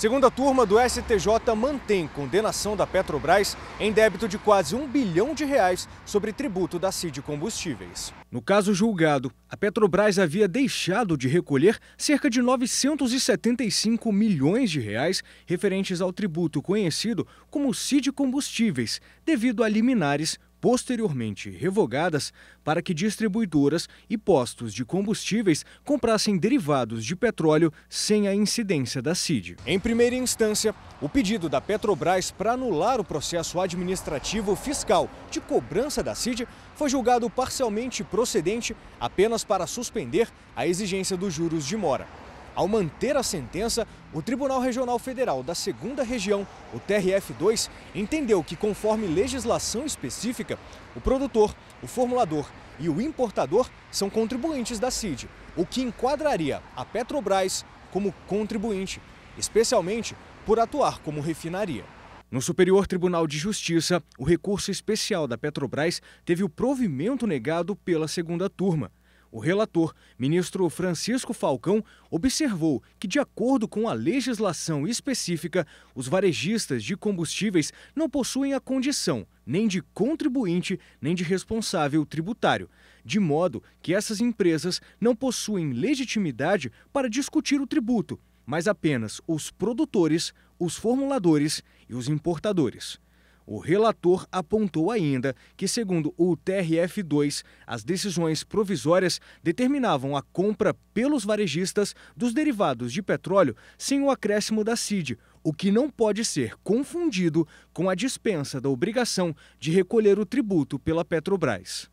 Segunda turma do STJ mantém condenação da Petrobras em débito de quase um bilhão de reais sobre tributo da CID Combustíveis. No caso julgado, a Petrobras havia deixado de recolher cerca de 975 milhões de reais referentes ao tributo conhecido como CID Combustíveis, devido a liminares posteriormente revogadas para que distribuidoras e postos de combustíveis comprassem derivados de petróleo sem a incidência da CID. Em primeira instância, o pedido da Petrobras para anular o processo administrativo fiscal de cobrança da CID foi julgado parcialmente procedente apenas para suspender a exigência dos juros de mora. Ao manter a sentença, o Tribunal Regional Federal da 2 Região, o TRF2, entendeu que, conforme legislação específica, o produtor, o formulador e o importador são contribuintes da CID, o que enquadraria a Petrobras como contribuinte, especialmente por atuar como refinaria. No Superior Tribunal de Justiça, o recurso especial da Petrobras teve o provimento negado pela segunda turma. O relator, ministro Francisco Falcão, observou que, de acordo com a legislação específica, os varejistas de combustíveis não possuem a condição nem de contribuinte, nem de responsável tributário, de modo que essas empresas não possuem legitimidade para discutir o tributo, mas apenas os produtores, os formuladores e os importadores. O relator apontou ainda que, segundo o TRF2, as decisões provisórias determinavam a compra pelos varejistas dos derivados de petróleo sem o acréscimo da CID, o que não pode ser confundido com a dispensa da obrigação de recolher o tributo pela Petrobras.